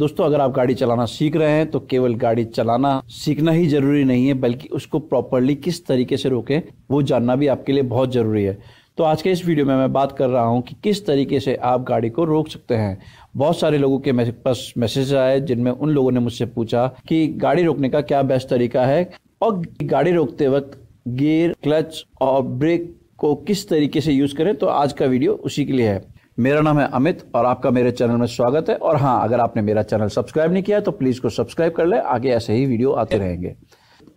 दोस्तों अगर आप गाड़ी चलाना सीख रहे हैं तो केवल गाड़ी चलाना सीखना ही जरूरी नहीं है बल्कि उसको प्रॉपरली किस तरीके से रोकें वो जानना भी आपके लिए बहुत ज़रूरी है तो आज के इस वीडियो में मैं बात कर रहा हूं कि किस तरीके से आप गाड़ी को रोक सकते हैं बहुत सारे लोगों के पास मैसेज आए जिनमें उन लोगों ने मुझसे पूछा कि गाड़ी रोकने का क्या बेस्ट तरीका है और गाड़ी रोकते वक्त गियर क्लच और ब्रेक को किस तरीके से यूज़ करें तो आज का वीडियो उसी के लिए है मेरा नाम है अमित और आपका मेरे चैनल में स्वागत है और हाँ अगर आपने मेरा चैनल सब्सक्राइब नहीं किया है तो प्लीज़ को सब्सक्राइब कर ले आगे ऐसे ही वीडियो आते रहेंगे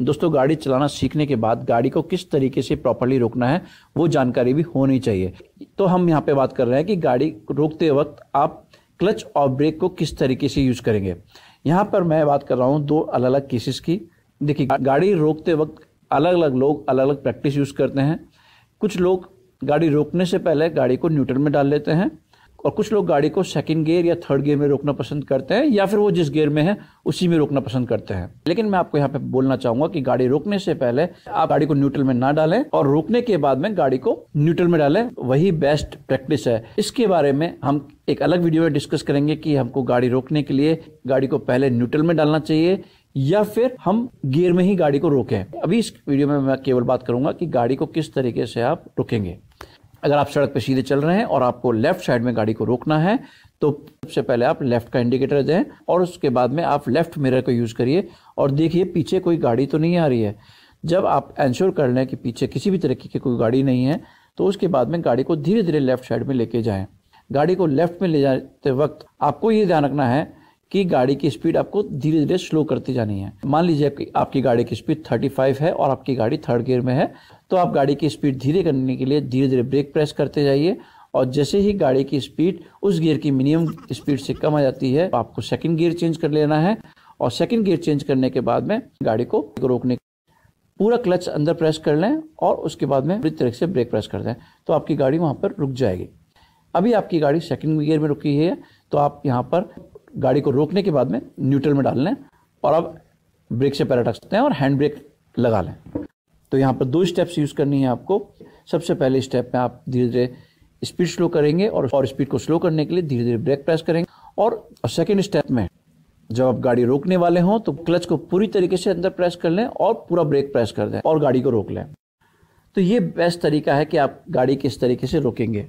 दोस्तों गाड़ी चलाना सीखने के बाद गाड़ी को किस तरीके से प्रॉपरली रोकना है वो जानकारी भी होनी चाहिए तो हम यहाँ पे बात कर रहे हैं कि गाड़ी रोकते वक्त आप क्लच और ब्रेक को किस तरीके से यूज़ करेंगे यहाँ पर मैं बात कर रहा हूँ दो अलग अलग केसेस की देखिए गाड़ी रोकते वक्त अलग अलग लोग अलग अलग प्रैक्टिस यूज़ करते हैं कुछ लोग गाड़ी रोकने से पहले गाड़ी को न्यूट्रल में डाल लेते हैं और कुछ लोग गाड़ी को सेकंड गियर या थर्ड गियर में रोकना पसंद करते हैं या फिर वो जिस गियर में है उसी में रोकना पसंद करते हैं लेकिन मैं आपको यहाँ पे बोलना चाहूंगा कि गाड़ी रोकने से पहले आप गाड़ी को न्यूट्रल में ना डालें और रोकने के बाद में गाड़ी को न्यूट्रल में डालें वही बेस्ट प्रैक्टिस है इसके बारे में हम एक अलग वीडियो में डिस्कस करेंगे कि हमको गाड़ी रोकने के लिए गाड़ी को पहले न्यूट्रल में डालना चाहिए या फिर हम गियर में ही गाड़ी को रोकें अभी इस वीडियो में मैं केवल बात करूंगा कि गाड़ी को किस तरीके से आप रोकेंगे अगर आप सड़क पर सीधे चल रहे हैं और आपको लेफ्ट साइड में गाड़ी को रोकना है तो सबसे पहले आप लेफ्ट का इंडिकेटर दें और उसके बाद में आप लेफ्ट मिरर को यूज़ करिए और देखिए पीछे कोई गाड़ी तो नहीं आ रही है जब आप इंश्योर कर लें कि पीछे किसी भी तरीके की कोई गाड़ी नहीं है तो उसके बाद में गाड़ी को धीरे धीरे लेफ्ट साइड में लेके जाएं गाड़ी को लेफ्ट में ले जाते वक्त आपको ये ध्यान रखना है कि गाड़ी की स्पीड आपको धीरे धीरे स्लो करती जानी है मान लीजिए आपकी गाड़ी की स्पीड 35 है और आपकी गाड़ी थर्ड गियर में है तो आप गाड़ी की स्पीड धीरे करने के लिए धीरे धीरे ब्रेक प्रेस करते जाइए और जैसे ही गाड़ी की स्पीड उस गियर की मिनिमम स्पीड से कम आ जाती है तो आपको सेकंड गियर चेंज कर लेना है और सेकंड गियर चेंज करने के बाद में गाड़ी को रोकने पूरा क्लच अंदर प्रेस कर लें और उसके बाद में पूरी तरह से ब्रेक प्रेस कर दें तो आपकी गाड़ी वहां पर रुक जाएगी अभी आपकी गाड़ी सेकंड गियर में रुकी है तो आप यहाँ पर गाड़ी को रोकने के बाद में न्यूट्रल में डाल लें और अब ब्रेक से पैर अटक सकते हैं और हैंड ब्रेक लगा लें तो यहाँ पर दो स्टेप्स यूज़ करनी है आपको सबसे पहले स्टेप में आप धीरे धीरे स्पीड स्लो करेंगे और और स्पीड को स्लो करने के लिए धीरे धीरे ब्रेक प्रेस करेंगे और सेकेंड स्टेप में जब आप गाड़ी रोकने वाले हों तो क्लच को पूरी तरीके से अंदर प्रेस कर लें और पूरा ब्रेक प्रेस कर दें और गाड़ी को रोक लें तो ये बेस्ट तरीका है कि आप गाड़ी किस तरीके से रोकेंगे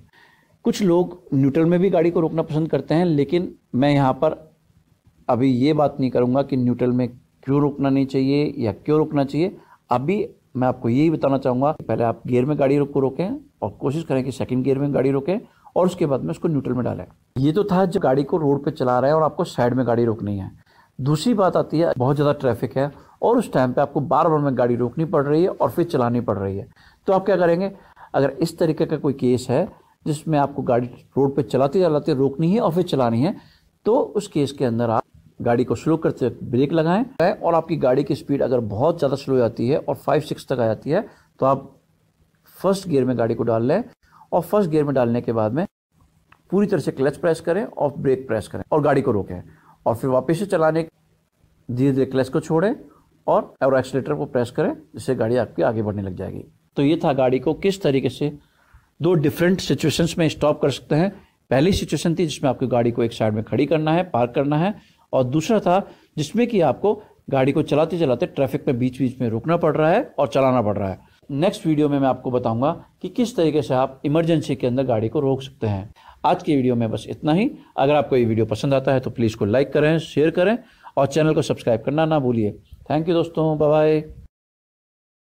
कुछ लोग न्यूट्रल में भी गाड़ी को रोकना पसंद करते हैं लेकिन मैं यहाँ पर अभी ये बात नहीं करूँगा कि न्यूट्रल में क्यों रोकना नहीं चाहिए या क्यों रोकना चाहिए अभी मैं आपको यही बताना चाहूँगा पहले आप गियर में गाड़ी को रोकें और कोशिश करें कि सेकंड गियर में गाड़ी रोकें और उसके बाद में उसको न्यूट्रल में डालें ये तो था जो गाड़ी को रोड पर चला रहे हैं और आपको साइड में गाड़ी रोकनी है दूसरी बात आती है बहुत ज़्यादा ट्रैफिक है और उस टाइम पर आपको बार बार में गाड़ी रोकनी पड़ रही है और फिर चलानी पड़ रही है तो आप क्या करेंगे अगर इस तरीके का कोई केस है जिसमें आपको गाड़ी रोड पर चलाते चलाते रोकनी है और फिर चलानी है तो उस केस के अंदर आप गाड़ी को स्लो करते हुए ब्रेक लगाएं और आपकी गाड़ी की स्पीड अगर बहुत ज़्यादा स्लो जाती है और फाइव सिक्स तक आ जाती है तो आप फर्स्ट गियर में गाड़ी को डाल लें और फर्स्ट गियर में डालने के बाद में पूरी तरह से क्लच प्रेस करें और ब्रेक प्रेस करें और गाड़ी को रोकें और फिर वापस से चलाने धीरे धीरे क्लच को छोड़ें और और एक्सलेटर को प्रेस करें जिससे गाड़ी आपकी आगे बढ़ने लग जाएगी तो ये था गाड़ी को किस तरीके से दो डिफरेंट सिचुएशंस में स्टॉप कर सकते हैं पहली सिचुएशन थी जिसमें आपकी गाड़ी को एक साइड में खड़ी करना है पार्क करना है और दूसरा था जिसमें कि आपको गाड़ी को चलाते चलाते ट्रैफिक में बीच बीच में रुकना पड़ रहा है और चलाना पड़ रहा है नेक्स्ट वीडियो में मैं आपको बताऊंगा कि किस तरीके से आप इमरजेंसी के अंदर गाड़ी को रोक सकते हैं आज की वीडियो में बस इतना ही अगर आपको ये वीडियो पसंद आता है तो प्लीज़ को लाइक करें शेयर करें और चैनल को सब्सक्राइब करना ना भूलिए थैंक यू दोस्तों बाय